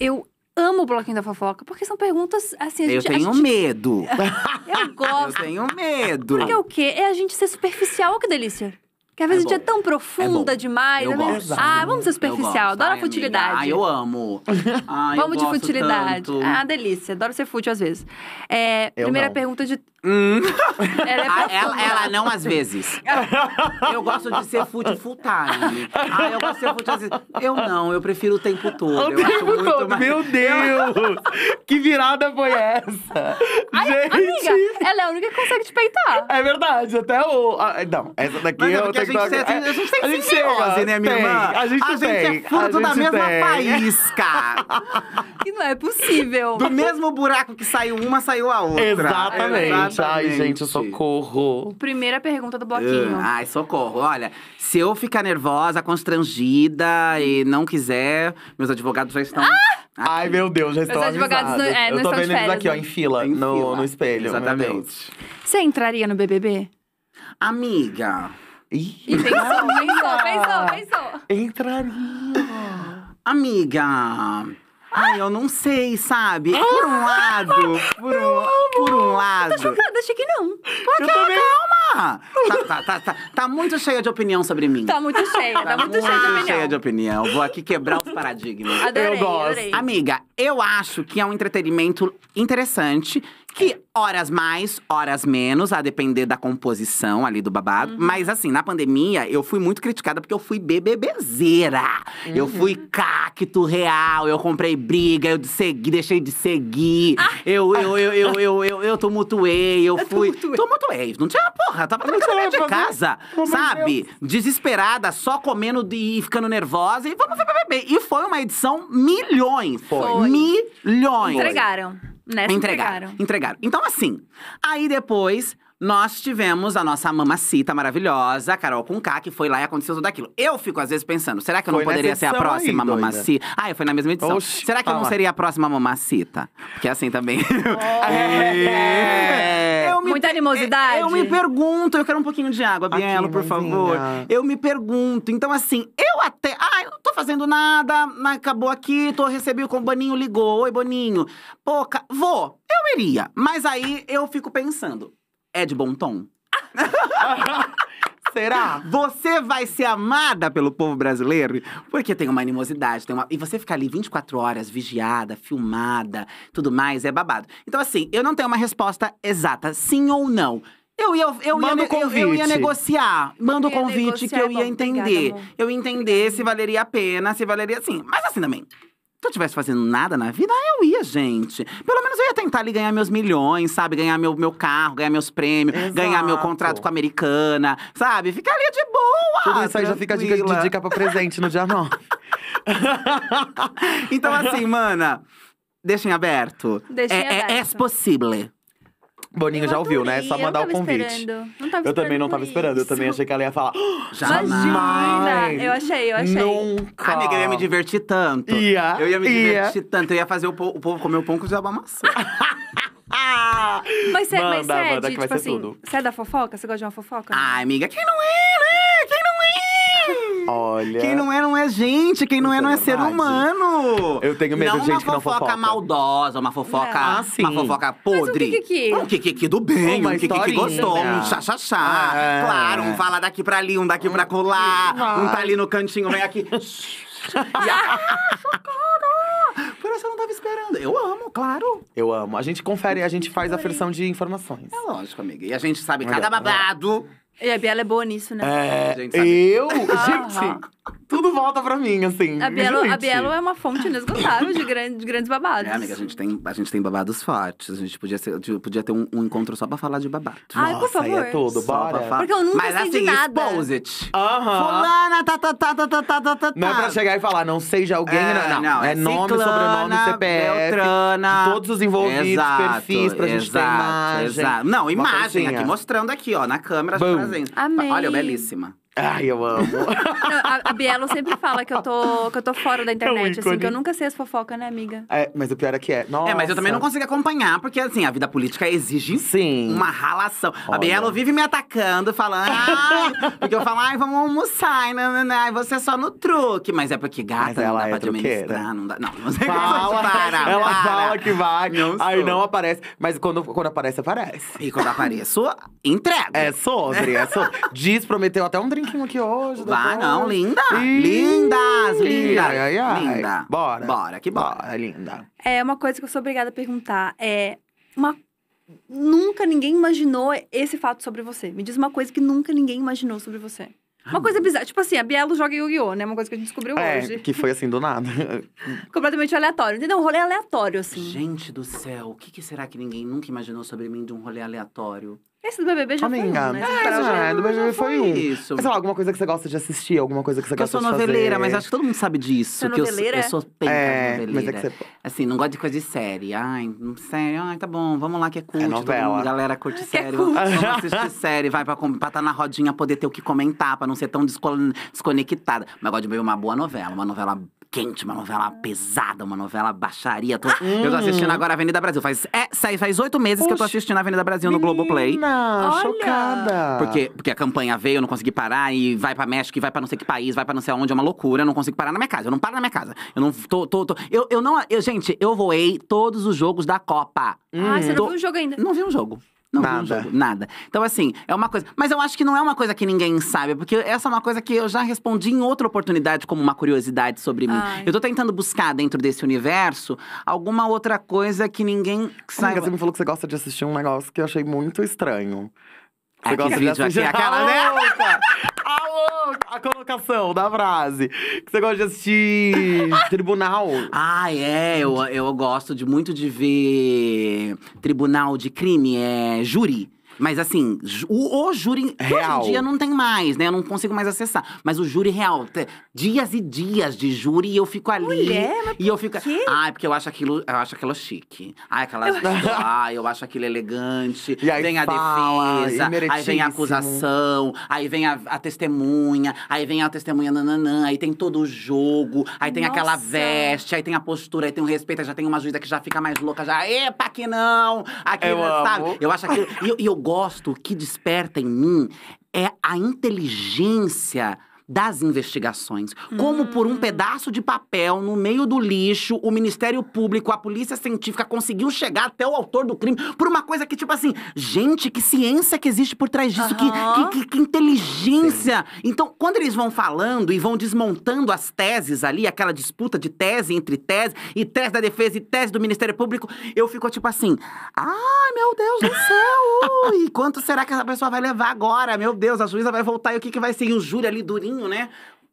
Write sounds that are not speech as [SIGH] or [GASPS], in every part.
Eu amo o bloquinho da fofoca, porque são perguntas assim. Gente, eu tenho gente... medo. [LAUGHS] eu gosto. Eu tenho medo. Porque é o quê? É a gente ser superficial, que delícia. Porque às vezes é a gente é tão profunda é demais. Eu né? gosto. Ah, vamos ser superficial. Adoro Ai, a futilidade. Ah, eu amo. Ah, vamos eu de futilidade. Tanto. Ah, delícia. Adoro ser fútil às vezes. É, primeira não. pergunta de. Hum. [LAUGHS] Ela, é ah, ela, ela, não às vezes. Eu gosto de ser fútil full time. Ah, eu gosto de ser fútil às vezes. Eu não, eu prefiro o tempo todo. O tempo todo. Meu Deus! [LAUGHS] que virada foi essa? Ai, gente! Amiga, ela é a única que consegue te peitar. É verdade, até o. Não, essa daqui Mas é é eu tenho gente, a gente tem a gente simbiose, né, minha irmã? A gente, é fruto da mesma faísca. que [LAUGHS] não é possível. Do mesmo buraco que saiu uma, saiu a outra. Exatamente. Ai, gente, socorro. Primeira pergunta do bloquinho. Ah, ai, socorro. Olha, se eu ficar nervosa, constrangida e não quiser, meus advogados já estão. Ah! Aqui. Ai, meu Deus, já estão advogados No, é, eu tô vendo eles aqui, ó, em né? fila, em no, fila. no espelho. Exatamente. Você entraria no BBB? Amiga. E pensou, pensou, pensou, pensou. Entraria. Amiga. Ai, eu não sei, sabe? Por um lado. Por um, por um lado. Tô chocada, achei que não. Porque, também... calma! Tá, tá, tá, tá, tá muito cheia de opinião sobre mim. Tá muito cheia, tá, tá muito, muito, cheia de opinião. cheia de opinião. Vou aqui quebrar os paradigmas. Adorei, eu gosto. Adorei. Amiga, eu acho que é um entretenimento interessante que horas mais, horas menos, a depender da composição ali do babado. Uhum. Mas assim, na pandemia, eu fui muito criticada porque eu fui bebebezeira. Uhum. Eu fui cacto real, eu comprei briga, eu segui, deixei de seguir. Ah. Eu, eu, eu, eu, eu, eu, eu, tumultuei, eu, fui… Tumultuei. Não tinha porra, tava tava trancada de casa, sabe? Desesperada, só comendo e ficando nervosa. E vamos ver beber E foi uma edição milhões. Foi. foi. Milhões. Entregaram. Né, entregaram. Entregaram. Então, assim, aí depois nós tivemos a nossa mamacita maravilhosa, a Carol K que foi lá e aconteceu tudo aquilo. Eu fico, às vezes, pensando, será que eu não foi poderia ser a próxima aí, mamacita? Ah, eu fui na mesma edição. Oxi, será que eu não seria a próxima mamacita? Porque assim também… Oh. [LAUGHS] é. é. Muita é, animosidade. Eu, me pergunto, eu quero um pouquinho de água, Bielo, por favor. Eu me pergunto. Então, assim, eu fazendo nada, acabou aqui, tô recebendo com o Boninho ligou. Oi, Boninho. Pô, ca... vou. Eu iria. Mas aí eu fico pensando, é de bom tom? [LAUGHS] Será? Você vai ser amada pelo povo brasileiro? Porque tem uma animosidade, tem uma... E você ficar ali 24 horas, vigiada, filmada, tudo mais, é babado. Então, assim, eu não tenho uma resposta exata, sim ou não. Eu ia, eu, ia, eu, eu ia negociar. Manda o convite negociar, que eu ia entender. Obrigada, eu ia entender se valeria a pena, se valeria assim. Mas assim também. Se eu estivesse fazendo nada na vida, eu ia, gente. Pelo menos eu ia tentar ali ganhar meus milhões, sabe? Ganhar meu, meu carro, ganhar meus prêmios, Exato. ganhar meu contrato com a americana, sabe? Ficaria de boa. Tudo isso aí já fica dica, de dica pra presente no dia 9. [LAUGHS] então, assim, mana, deixem aberto. Deixem é, aberto. É, é possível. Boninho eu já ouviu, adorei, né? É só mandar o convite. eu também não tava esperando. Eu também achei que ela ia falar. Ah, [GASPS] jamais! Imagina. Eu achei, eu achei. Nunca! Amiga, eu ia me divertir tanto. Ia, eu ia me ia. divertir tanto. Eu ia fazer o, o povo comer o pão com jabá maçã. Ah! [LAUGHS] Mas você, manda, é tipo assim, você é da fofoca? Você gosta de uma fofoca? Ah, amiga, quem não é? Olha. Quem não é, não é gente. Quem não é, não é ser humano. Eu tenho medo de gente que não fofoca. Uma fofoca maldosa, uma fofoca. Ah, sim. Uma fofoca podre. Mas um que Um kikiki do bem, uma um kikiki gostou, né? um chá É. Claro, um fala daqui pra ali, um daqui pra colar. Um tá ali no cantinho, vem aqui. [LAUGHS] Por isso eu não tava esperando. Eu amo, claro. Eu amo. A gente confere, a gente faz a versão de informações. É lógico, amiga. E a gente sabe cada é. babado. E a Biela é boa nisso, né? É, é gente, eu, gente, tudo volta pra mim, assim. A Bielo, a Bielo é uma fonte inesgotável de, grande, de grandes babados. É, amiga, a gente, tem, a gente tem babados fortes. A gente podia, ser, tipo, podia ter um, um encontro só pra falar de babado. Ai, Nossa, por favor. Aí é tudo, bora. Porque eu nunca Mas, sei assim, de nada. Expose it. Aham. Fulana, tá, tá, tá, tá, tá, tá, tá, tá. Não é pra chegar e falar, não sei de alguém, é, não, não. É, é nome, ciclana, sobrenome, CPF. Beltrana. Todos os envolvidos, exato, perfis, pra gente exato, ter imagem. Exato. Não, imagem aqui, mostrando aqui, ó, na câmera. Bum fazendo. Amei. Olha, é belíssima. Ai, eu amo. [LAUGHS] Não, a, a Bielo sempre fala que eu tô, que eu tô fora da internet, é um assim, que eu nunca sei as fofocas, né, amiga? É, mas o pior é que é. Nossa. É, mas eu também não consigo acompanhar, porque assim, a vida política exige Sim. uma ralação. Olha. A Bielo vive me atacando, falando, porque eu falo, ai, vamos almoçar, né, né? você é só no truque. Mas é porque gata, ela não dá é pra truqueira. administrar, não dá. Não, não sei fala, para, Ela fala que vai, não aí não aparece. Mas quando, quando aparece, aparece. E quando apareço, entrega. É sobre, é sobre. Diz, prometeu até um drink pouquinho aqui hoje. Vai, não, linda. lindas, linda, Ai, ai, ai. Linda. Bora. Bora, que bora. bora. linda. É, uma coisa que eu sou obrigada a perguntar é... Uma... Nunca ninguém imaginou esse fato sobre você. Me diz uma coisa que nunca ninguém imaginou sobre você. Ah, uma coisa bizarra. Tipo assim, a Bielo joga Yu-Gi-Oh!, né? Uma coisa que a gente descobriu é, hoje. que foi assim, do nada. [LAUGHS] Completamente aleatório, entendeu? Um rolê aleatório, assim. Gente do céu, o que, que, será que ninguém nunca imaginou sobre mim de um rolê aleatório? Esse do BBB tá né? é, já foi um, né? É, do BBB foi um. Isso. Mas sei lá, alguma coisa que você gosta de assistir, alguma coisa que você de gosta eu sou noveleira, mas acho que todo mundo sabe disso. Você é que noveleira? eu sou penca É, de noveleira. mas é que você- Assim, não gosto de coisa de série. Ai, série, ai, tá bom, vamos lá que é curto. É novela. mundo, galera curte [LAUGHS] é série. É Vamos assistir série, vai pra estar tá na rodinha, poder ter o que comentar, pra não ser tão descone- desconectada. Mas eu gosto de ver uma boa novela, uma novela quente, uma novela pesada, uma novela baixaria. Tô... Ah, eu tô uhum. assistindo agora Avenida Brasil. Faz é, faz oito meses Oxi, que eu tô assistindo Avenida Brasil menina, no Globoplay. Não, chocada! Porque, porque a campanha veio, eu não consegui parar. E vai pra México, e vai pra não sei que país, vai pra não sei aonde. É uma loucura, eu não consigo parar na minha casa. Eu não paro na minha casa. Eu não tô… tô, tô eu, eu não… Eu, gente, eu voei todos os jogos da Copa. Ah, hum. você não viu um jogo ainda? Não vi um jogo. Não nada. Jogo, nada. Então, assim, é uma coisa. Mas eu acho que não é uma coisa que ninguém sabe, porque essa é uma coisa que eu já respondi em outra oportunidade, como uma curiosidade sobre mim. Ai. Eu tô tentando buscar dentro desse universo alguma outra coisa que ninguém sabe. Amiga, você me falou que você gosta de assistir um negócio que eu achei muito estranho. Você é, gosta de é assistir aquela, né? [LAUGHS] a colocação da frase? Que você gosta de assistir [LAUGHS] tribunal? Ah, é. Eu, eu gosto de, muito de ver tribunal de crime, é júri. Mas assim, o, o júri real. Hoje em dia não tem mais, né? Eu não consigo mais acessar. Mas o júri real, dias e dias de júri, e eu fico ali. Mulher, mas e eu fico. ah porque eu acho aquilo, eu acho aquilo chique. Ai, aquela. [LAUGHS] ai, eu acho aquilo elegante. E aí vem a fala, defesa, aí vem a acusação, aí vem a, a, testemunha, aí vem a testemunha nananã, aí tem todo o jogo, aí tem Nossa. aquela veste, aí tem a postura, aí tem o respeito, aí já tem uma juíza que já fica mais louca, já. Epa, que não! Aqui, eu sabe? Amo. Eu acho aquilo. e, e eu gosto, o que desperta em mim é a inteligência das investigações. Hum. Como por um hum. pedaço de papel no meio do lixo, o Ministério Público, a Polícia Científica conseguiu chegar até o autor do crime por uma coisa que, tipo assim, gente, que ciência que existe por trás disso, uhum. que, que, que, inteligência. Sim. Então, quando eles vão falando e vão desmontando as teses ali, aquela disputa de tese entre tese, e tese da defesa e tese do Ministério Público, eu fico tipo assim, ai meu Deus do céu! e quanto será que essa pessoa vai levar agora? Meu Deus, a juíza vai voltar e o que, que vai ser? E o júri ali durinho né?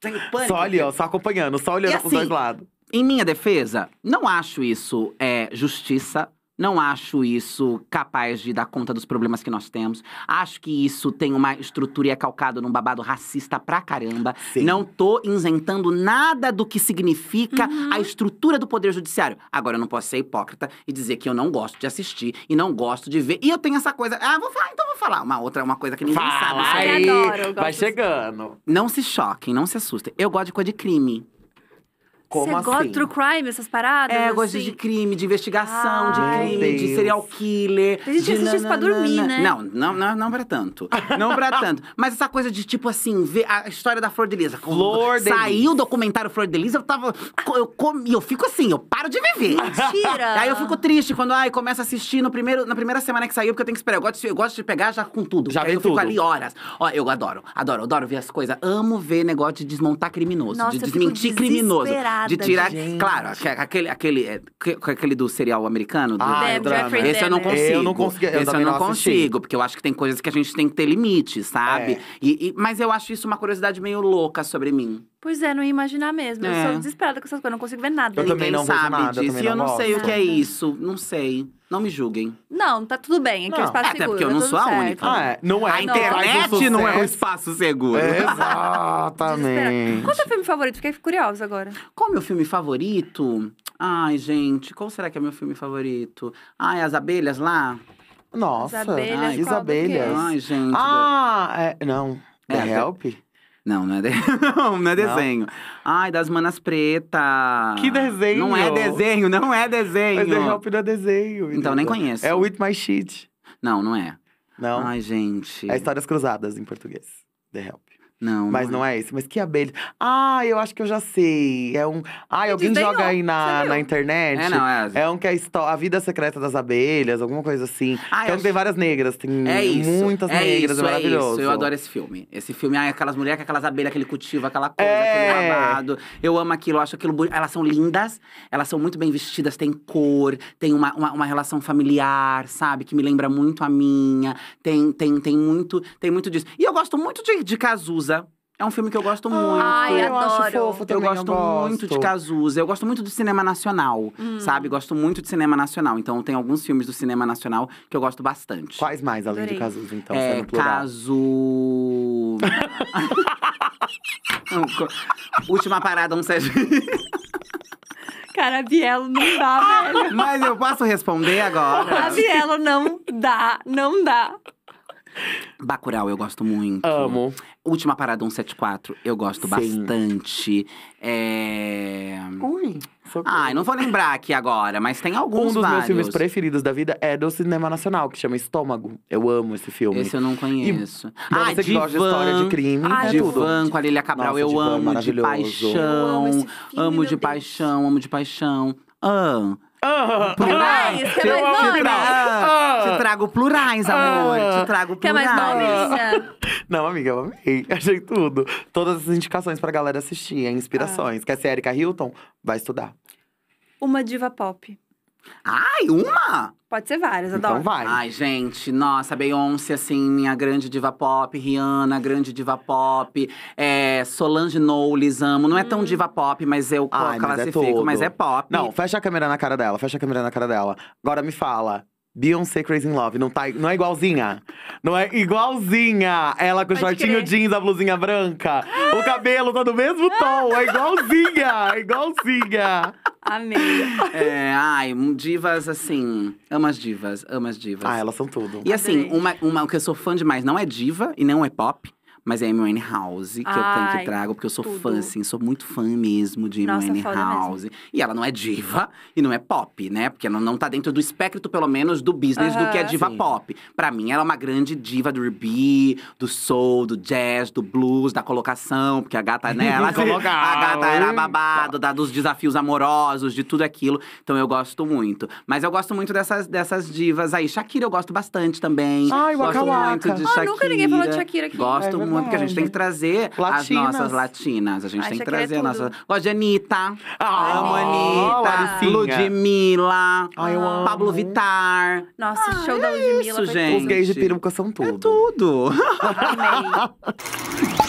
Tem pânico. Só ali, ó, só acompanhando, só olhando e, assim, pros dois assim, lados. Em minha defesa, não acho isso é, justiça não acho isso capaz de dar conta dos problemas que nós temos. Acho que isso tem uma estrutura e é calcado num babado racista pra caramba. Sim. Não tô isentando nada do que significa uhum. a estrutura do poder judiciário. Agora eu não posso ser hipócrita e dizer que eu não gosto de assistir e não gosto de ver. E eu tenho essa coisa, ah, vou falar, então vou falar uma outra, uma coisa que ninguém Fala sabe. Aí, eu adoro, eu gosto vai chegando. De... Não se choquem, não se assustem. Eu gosto de coisa de crime. Como Você assim? gosta de true assim? crime, essas paradas? É, eu gosto de crime, de investigação, de crime, de serial killer. A gente assiste isso pra dormir, né? Não, não, não, não pra tanto. não pra tanto. [LAUGHS] Mas essa coisa de, tipo assim, ver a história da Flor de Lisa. Flor de Saiu o documentário Flor de Lisa, eu tava… Eu, comi, eu fico assim, eu paro de viver. Mentira! Aí eu fico triste quando, ai, começa a assistir no primeiro, na primeira semana que saiu, porque eu tenho que esperar. Eu gosto, de, eu gosto de pegar já com tudo. Já vi eu tudo. fico ali horas. Ó, eu adoro, adoro, adoro ver as coisas. Amo ver negócio de desmontar criminoso, Nossa, de desmentir criminoso de tirar. Gente. Claro, aquele, aquele, é, aquele do serial americano. Do... Ah, é drama. Esse eu não consigo. Eu não eu Esse eu não, não consigo, porque eu acho que tem coisas que a gente tem que ter limite, sabe? É. E, e, mas eu acho isso uma curiosidade meio louca sobre mim. Pois é, não ia imaginar mesmo. É. Eu sou é. desesperada com essas coisas, eu não consigo ver nada. Eu Ninguém também não sabe nada, disso. Eu e eu não, gosto. sei o que é isso. Não sei. Não me julguem. Não, tá tudo bem. Aqui é o espaço Até seguro. porque eu não sou a certo. única. Ah, é. Não é. A internet não é um espaço seguro. É, [LAUGHS] exatamente. Qual é o seu filme favorito? Fiquei curiosa agora. Qual é o meu filme favorito? Ai, gente, qual será que é meu filme favorito? Ai, As Abelhas lá? Nossa. As Abelhas. Né? Ai, as abelhas. Ai gente. Ah, é, não. The é, Help? É. Não, não é, de... [LAUGHS] não, não é desenho. Não. Ai, das Manas Pretas. Que desenho? Não é desenho, não é desenho. Mas The Help não é desenho. Então, nem conheço. É o With My Shit. Não, não é. Não? Ai, gente. É Histórias Cruzadas, em português. The Help. Não. Mas não é. esse. É mas que abelha. Ah, eu acho que eu já sei. É um. Ah, alguém joga aí na, na internet. É, não, é. É um que é a vida secreta das abelhas, alguma coisa assim. Ah, então acho... tem várias negras, tem é isso, muitas é negras, isso, é maravilhoso. É isso. Eu adoro esse filme. Esse filme, ai, aquelas mulheres, com aquelas abelhas, aquele cultivo, aquela coisa, é. aquele lavado. Eu amo aquilo, eu acho aquilo Elas são lindas, elas são muito bem vestidas, tem cor, tem uma, uma, uma, relação familiar, sabe? Que me lembra muito a minha. Tem, tem, tem muito tem muito disso. E eu gosto muito de, de Cazuza Cazuza. É um filme que eu gosto muito. Ai, eu adoro. acho fofo também. Eu gosto, eu gosto. muito de Cazuza. Eu gosto muito do cinema nacional, hum. sabe? Gosto muito de cinema nacional. Então, tem alguns filmes do cinema nacional que eu gosto bastante. Quais mais, além Adorei. de Cazuza, então? É, Cazu... [LAUGHS] Última parada, um sei... Cara, Bielo não dá, velho. Mas eu posso responder agora? A Bielo não dá, não dá. Bacurau, eu gosto muito. Amo. Última Parada 174, eu gosto Sim. bastante. É... Ui, Ai, não vou lembrar aqui agora, mas tem alguns Um dos vários. meus filmes preferidos da vida é do cinema nacional, que chama Estômago. Eu amo esse filme. Esse eu não conheço. E, ah, você que gosta de história de crime, Ai, de tudo. Divan, com a Lilia Cabral, Nossa, eu, Divan, é amo de paixão, eu amo, filme, amo de Deus. paixão, amo de paixão. Ah, ah, plurais, ah, é mais nome? Te, trago ah. plurais, amor. te trago plurais. Quer mais não, amiga, eu amei. [LAUGHS] Achei tudo. Todas as indicações pra galera assistir, é inspirações. Ah. Quer ser Erika Hilton? Vai estudar. Uma diva pop. Ai, uma? Pode ser várias, então adoro. Então vai. Ai, gente, nossa, Beyoncé, assim, minha grande diva pop. Rihanna, grande diva pop. É, Solange Knowles, amo. Não é tão hum. diva pop, mas eu Ai, classifico, mas é, mas é pop. Não, fecha a câmera na cara dela, fecha a câmera na cara dela. Agora me fala, Beyoncé Crazy in Love. Não, tá, não é igualzinha? Não é igualzinha! Ela com o shortinho jeans, a blusinha branca. Ah! O cabelo tá do mesmo tom. É igualzinha! É igualzinha! Amei. É, ai, divas assim. Amo as divas, amo as divas. Ah, elas são tudo. E assim, uma, uma que eu sou fã demais não é diva e não é pop. Mas é Amy House que Ai, eu tenho que trago, porque eu sou tudo. fã, assim, sou muito fã mesmo de Amy House. Mesmo. E ela não é diva e não é pop, né? Porque ela não tá dentro do espectro, pelo menos, do business uh -huh. do que é diva Sim. pop. Para mim, ela é uma grande diva do R&B, do soul, do jazz, do blues, da colocação, porque a gata, né? Ela, [LAUGHS] é a gata era babado, da, dos desafios amorosos, de tudo aquilo. Então eu gosto muito. Mas eu gosto muito dessas, dessas divas aí. Shakira eu gosto bastante também. Ai, gosto waka muito waka. de Shakira. Ah, nunca ninguém falou de Shakira aqui. Gosto é mundo, porque a gente tem que trazer latinas. as nossas latinas. A gente Acha tem que é trazer é a nossa. Loja Anitta. Ah, ah amo Anitta. Oh, Ludmilla. Ai, eu amo. Pablo Vitar. Nossa, ah, show é da Ludmilla. Isso, gente. Os gays de peruca são tudo. É tudo. Eu Amei. [LAUGHS]